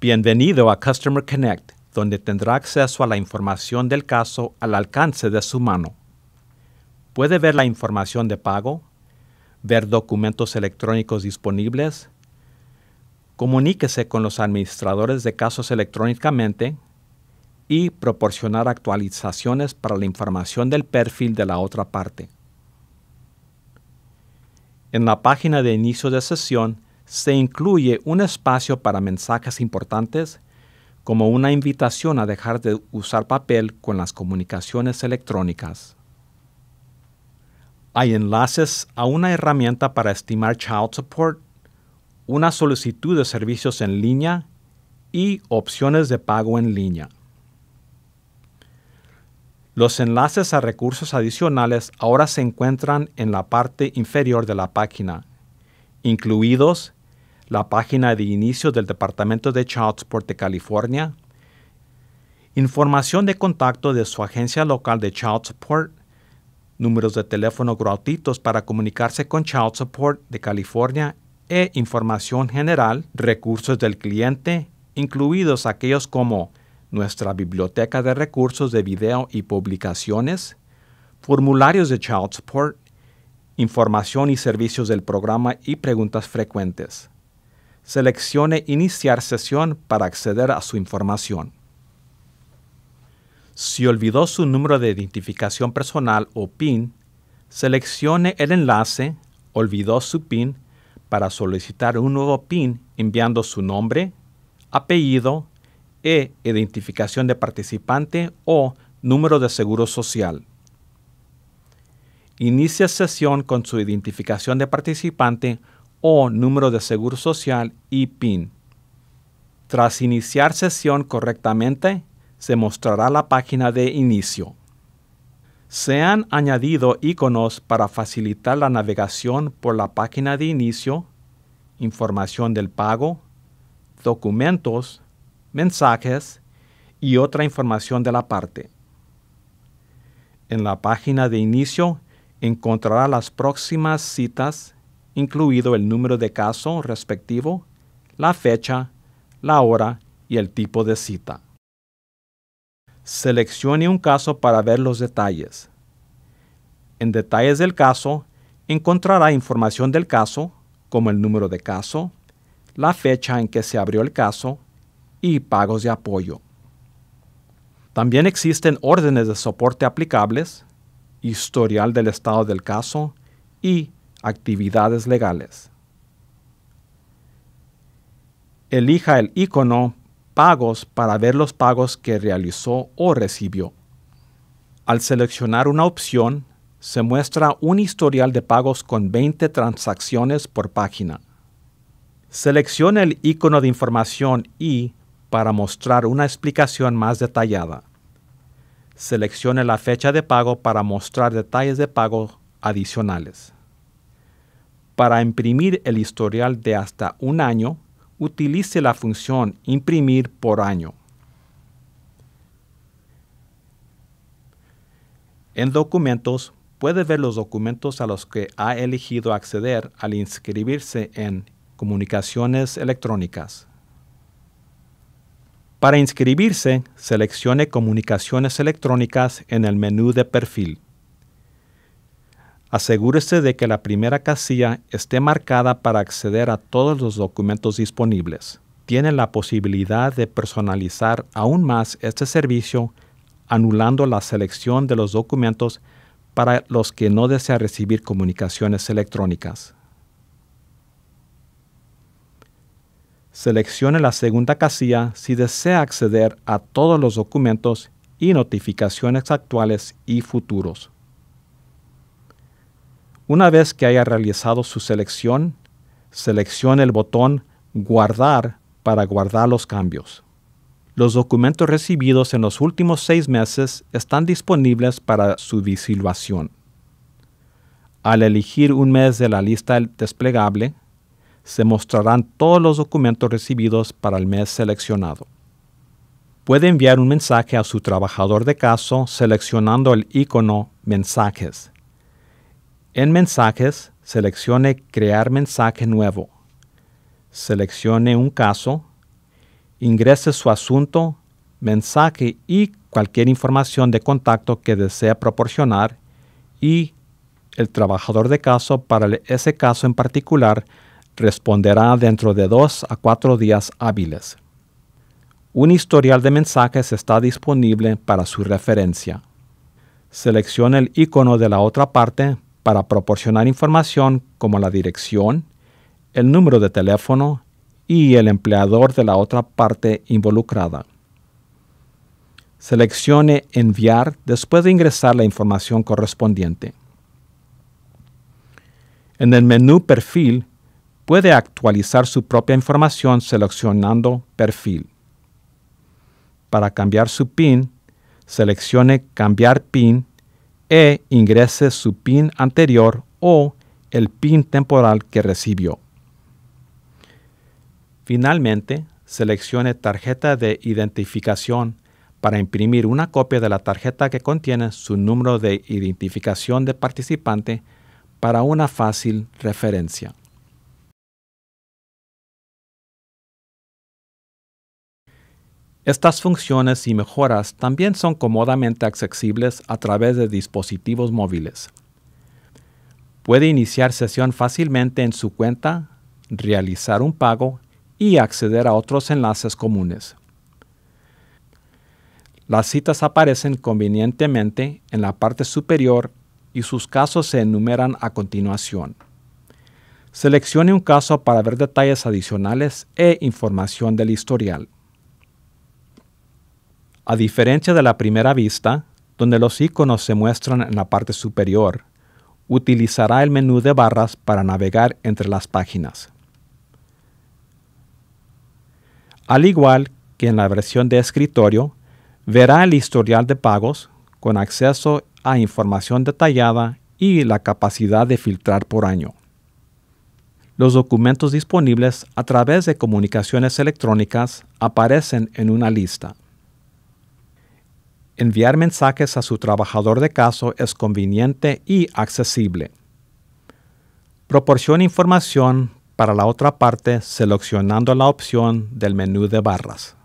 Bienvenido a Customer Connect, donde tendrá acceso a la información del caso al alcance de su mano. Puede ver la información de pago, ver documentos electrónicos disponibles, comuníquese con los administradores de casos electrónicamente y proporcionar actualizaciones para la información del perfil de la otra parte. En la página de inicio de sesión, se incluye un espacio para mensajes importantes, como una invitación a dejar de usar papel con las comunicaciones electrónicas. Hay enlaces a una herramienta para estimar child support, una solicitud de servicios en línea y opciones de pago en línea. Los enlaces a recursos adicionales ahora se encuentran en la parte inferior de la página, incluidos la página de inicio del Departamento de Child Support de California, información de contacto de su agencia local de Child Support, números de teléfono gratuitos para comunicarse con Child Support de California e información general, recursos del cliente, incluidos aquellos como nuestra biblioteca de recursos de video y publicaciones, formularios de Child Support, información y servicios del programa y preguntas frecuentes seleccione Iniciar sesión para acceder a su información. Si olvidó su número de identificación personal o PIN, seleccione el enlace Olvidó su PIN para solicitar un nuevo PIN enviando su nombre, apellido e identificación de participante o número de seguro social. Inicia sesión con su identificación de participante o número de seguro social y PIN. Tras iniciar sesión correctamente, se mostrará la página de inicio. Se han añadido iconos para facilitar la navegación por la página de inicio, información del pago, documentos, mensajes y otra información de la parte. En la página de inicio encontrará las próximas citas incluido el número de caso respectivo, la fecha, la hora y el tipo de cita. Seleccione un caso para ver los detalles. En detalles del caso, encontrará información del caso, como el número de caso, la fecha en que se abrió el caso y pagos de apoyo. También existen órdenes de soporte aplicables, historial del estado del caso y actividades legales. Elija el icono Pagos para ver los pagos que realizó o recibió. Al seleccionar una opción, se muestra un historial de pagos con 20 transacciones por página. Seleccione el icono de información y para mostrar una explicación más detallada. Seleccione la fecha de pago para mostrar detalles de pago adicionales. Para imprimir el historial de hasta un año, utilice la función imprimir por año. En documentos, puede ver los documentos a los que ha elegido acceder al inscribirse en comunicaciones electrónicas. Para inscribirse, seleccione Comunicaciones electrónicas en el menú de perfil. Asegúrese de que la primera casilla esté marcada para acceder a todos los documentos disponibles. Tiene la posibilidad de personalizar aún más este servicio anulando la selección de los documentos para los que no desea recibir comunicaciones electrónicas. Seleccione la segunda casilla si desea acceder a todos los documentos y notificaciones actuales y futuros. Una vez que haya realizado su selección, seleccione el botón Guardar para guardar los cambios. Los documentos recibidos en los últimos seis meses están disponibles para su disiluación. Al elegir un mes de la lista desplegable, se mostrarán todos los documentos recibidos para el mes seleccionado. Puede enviar un mensaje a su trabajador de caso seleccionando el icono Mensajes en mensajes, seleccione Crear mensaje nuevo. Seleccione un caso. Ingrese su asunto, mensaje y cualquier información de contacto que desea proporcionar y el trabajador de caso para ese caso en particular responderá dentro de dos a cuatro días hábiles. Un historial de mensajes está disponible para su referencia. Seleccione el icono de la otra parte para proporcionar información como la dirección, el número de teléfono y el empleador de la otra parte involucrada. Seleccione Enviar después de ingresar la información correspondiente. En el menú Perfil, puede actualizar su propia información seleccionando Perfil. Para cambiar su PIN, seleccione Cambiar PIN e ingrese su PIN anterior o el PIN temporal que recibió. Finalmente, seleccione tarjeta de identificación para imprimir una copia de la tarjeta que contiene su número de identificación de participante para una fácil referencia. Estas funciones y mejoras también son cómodamente accesibles a través de dispositivos móviles. Puede iniciar sesión fácilmente en su cuenta, realizar un pago y acceder a otros enlaces comunes. Las citas aparecen convenientemente en la parte superior y sus casos se enumeran a continuación. Seleccione un caso para ver detalles adicionales e información del historial. A diferencia de la primera vista, donde los iconos se muestran en la parte superior, utilizará el menú de barras para navegar entre las páginas. Al igual que en la versión de escritorio, verá el historial de pagos con acceso a información detallada y la capacidad de filtrar por año. Los documentos disponibles a través de comunicaciones electrónicas aparecen en una lista enviar mensajes a su trabajador de caso es conveniente y accesible. Proporciona información para la otra parte seleccionando la opción del menú de barras.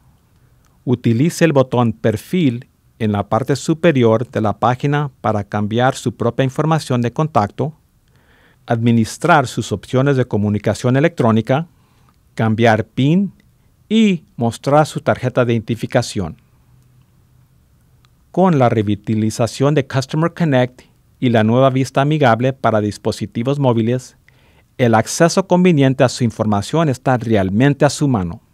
Utilice el botón Perfil en la parte superior de la página para cambiar su propia información de contacto, administrar sus opciones de comunicación electrónica, cambiar PIN y mostrar su tarjeta de identificación con la revitalización de Customer Connect y la nueva vista amigable para dispositivos móviles, el acceso conveniente a su información está realmente a su mano.